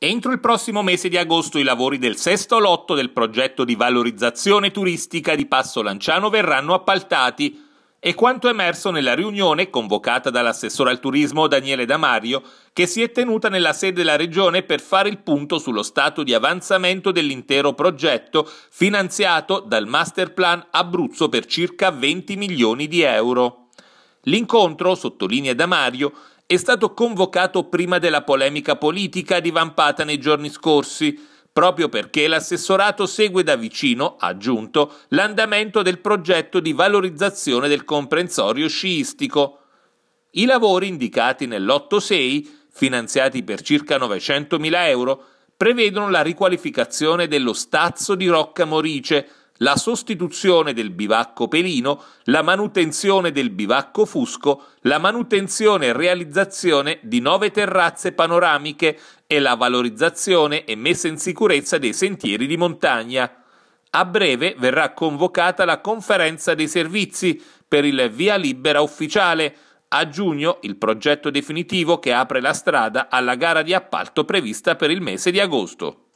Entro il prossimo mese di agosto i lavori del sesto lotto del progetto di valorizzazione turistica di Passo Lanciano verranno appaltati e quanto emerso nella riunione convocata dall'assessore al turismo Daniele Damario, che si è tenuta nella sede della regione per fare il punto sullo stato di avanzamento dell'intero progetto finanziato dal Masterplan Abruzzo per circa 20 milioni di euro. L'incontro, sottolinea Damario, è stato convocato prima della polemica politica divampata nei giorni scorsi, proprio perché l'assessorato segue da vicino, ha aggiunto, l'andamento del progetto di valorizzazione del comprensorio sciistico. I lavori indicati nell'8-6, finanziati per circa 900.000 euro, prevedono la riqualificazione dello stazzo di Rocca Morice, la sostituzione del bivacco pelino, la manutenzione del bivacco fusco, la manutenzione e realizzazione di nove terrazze panoramiche e la valorizzazione e messa in sicurezza dei sentieri di montagna. A breve verrà convocata la conferenza dei servizi per il via libera ufficiale. A giugno il progetto definitivo che apre la strada alla gara di appalto prevista per il mese di agosto.